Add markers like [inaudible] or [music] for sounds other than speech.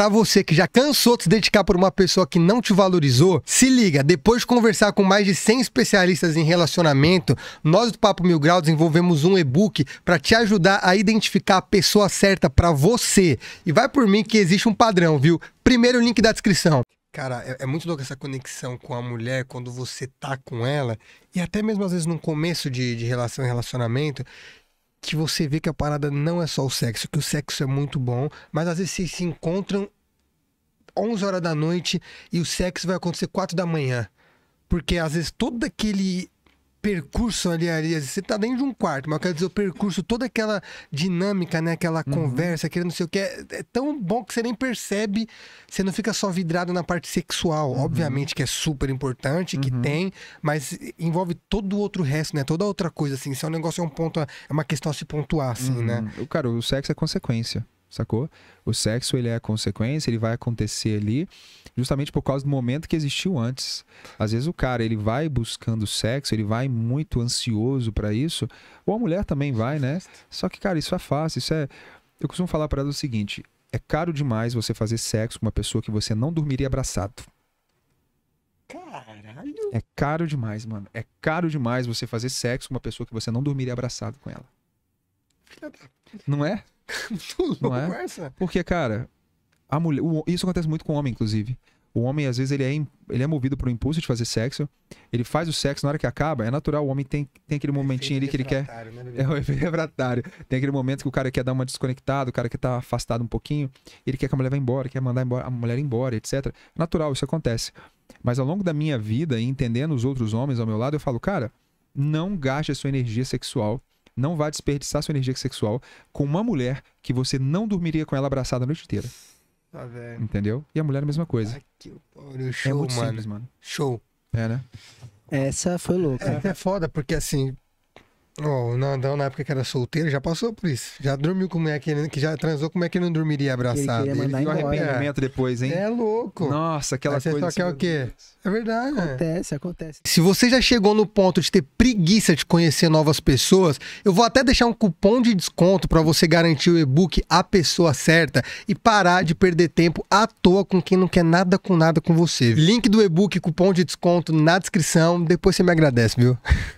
para você que já cansou de se dedicar por uma pessoa que não te valorizou, se liga, depois de conversar com mais de 100 especialistas em relacionamento, nós do Papo Mil Grau desenvolvemos um e-book para te ajudar a identificar a pessoa certa para você. E vai por mim que existe um padrão, viu? Primeiro link da descrição. Cara, é, é, muito louco essa conexão com a mulher quando você tá com ela, e até mesmo às vezes no começo de, de relação e relacionamento, que você vê que a parada não é só o sexo, que o sexo é muito bom, mas às vezes vocês se encontram 11 horas da noite e o sexo vai acontecer 4 da manhã. Porque às vezes todo aquele percurso ali, Arias, você tá dentro de um quarto, mas eu quero dizer, o percurso, toda aquela dinâmica, né, aquela uhum. conversa, aquele não sei o que, é, é, tão bom que você nem percebe, você não fica só vidrado na parte sexual, uhum. obviamente que é super importante, que uhum. tem, mas envolve todo o outro resto, né, toda outra coisa, assim, se é um negócio, é um ponto, é uma questão a se pontuar, assim, né. Uhum. Cara, o sexo é consequência sacou? O sexo, ele é a consequência, ele vai acontecer ali justamente por causa do momento que existiu antes. Às vezes o cara, ele vai buscando sexo, ele vai muito ansioso para isso, ou a mulher também vai, né? Só que, cara, isso é fácil, isso é... Eu costumo falar para ela o seguinte, é caro demais você fazer sexo com uma pessoa que você não dormiria abraçado. Caralho! É caro demais, mano. É caro demais você fazer sexo com uma pessoa que você não dormiria abraçado com ela. Não é? [laughs] louco não é? Porque, cara, a mulher, o, isso acontece muito com o homem, inclusive. O homem, às vezes, ele é, ele é movido por um impulso de fazer sexo. Ele faz o sexo, na hora que acaba, é natural. O homem tem, tem aquele momentinho ali que ele quer. Né, [laughs] é o efeito refratário. Tem aquele momento que o cara quer dar uma desconectada, o cara que tá afastado um pouquinho, ele quer que a mulher vá embora, quer mandar embora, a mulher embora, etc. Natural, isso acontece. Mas ao longo da minha vida, entendendo os outros homens ao meu lado, eu falo, cara, não gaste a sua energia sexual não vá desperdiçar sua energia sexual com uma mulher que você não dormiria com ela abraçada a noite inteira. Tá velho. Entendeu? E a mulher é a mesma coisa. Ah, que... É Show, é muito mano. simples, mano. Show. É, né? Essa foi louca. É, é foda, porque assim, Oh, o Nandão, na época que era solteiro, já passou por isso. Já dormiu como é que ele, que já transou, como é que ele não dormiria abraçado? Ele, ele ficou arrependimento depois, hein? É louco. Nossa, aquela Mas coisa. Você só quer o assim, quê? É verdade. Né? Acontece, né? acontece. Se você já chegou no ponto de ter preguiça de conhecer novas pessoas, eu vou até deixar um cupom de desconto para você garantir o e-book A Pessoa Certa e parar de perder tempo à toa com quem não quer nada com nada com você. Link do e-book, cupom de desconto na descrição. Depois você me agradece, viu? [laughs]